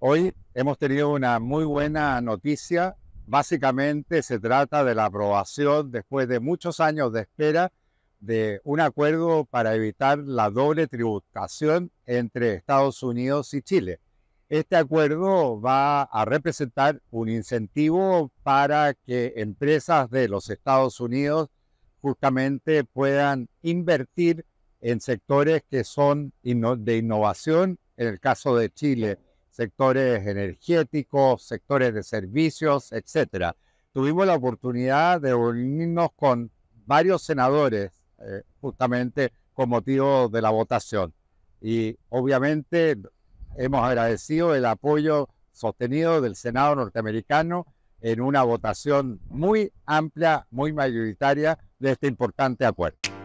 Hoy hemos tenido una muy buena noticia. Básicamente se trata de la aprobación, después de muchos años de espera, de un acuerdo para evitar la doble tributación entre Estados Unidos y Chile. Este acuerdo va a representar un incentivo para que empresas de los Estados Unidos justamente puedan invertir en sectores que son de innovación, en el caso de Chile, sectores energéticos, sectores de servicios, etcétera. Tuvimos la oportunidad de unirnos con varios senadores eh, justamente con motivo de la votación. Y obviamente hemos agradecido el apoyo sostenido del Senado norteamericano en una votación muy amplia, muy mayoritaria de este importante acuerdo.